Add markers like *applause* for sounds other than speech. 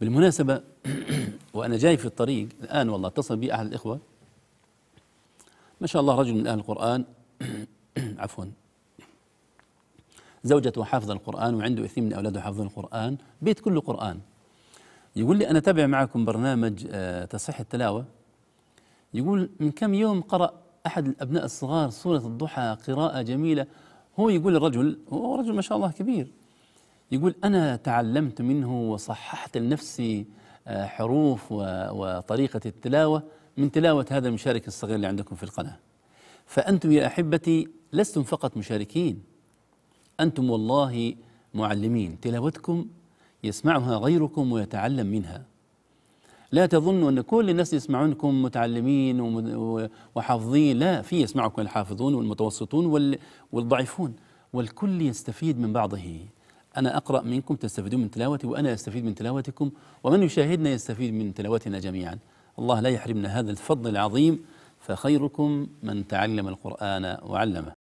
بالمناسبة *clears throat* وأنا جاي في الطريق الآن والله اتصل بي أحد الإخوة ما شاء الله رجل من أهل القرآن *clears throat* عفوا زوجته حافظة القرآن وعنده اثنين من أولاده حافظين القرآن بيت كله قرآن يقول لي أنا تابع معكم برنامج آه، تصحيح التلاوة يقول من كم يوم قرأ أحد الأبناء الصغار سورة الضحى قراءة جميلة هو يقول الرجل هو رجل ما شاء الله كبير يقول أنا تعلمت منه وصححت لنفسي آه، حروف وطريقة التلاوة من تلاوة هذا المشارك الصغير اللي عندكم في القناة فأنتم يا أحبتي لستم فقط مشاركين أنتم والله معلمين تلاوتكم يسمعها غيركم ويتعلم منها لا تظنوا أن كل الناس يسمعونكم متعلمين وحافظين لا في يسمعكم الحافظون والمتوسطون والضعيفون والكل يستفيد من بعضه أنا أقرأ منكم تستفيدون من تلاوتي وأنا أستفيد من تلاوتكم ومن يشاهدنا يستفيد من تلاوتنا جميعا الله لا يحرمنا هذا الفضل العظيم فخيركم من تعلم القرآن وعلمه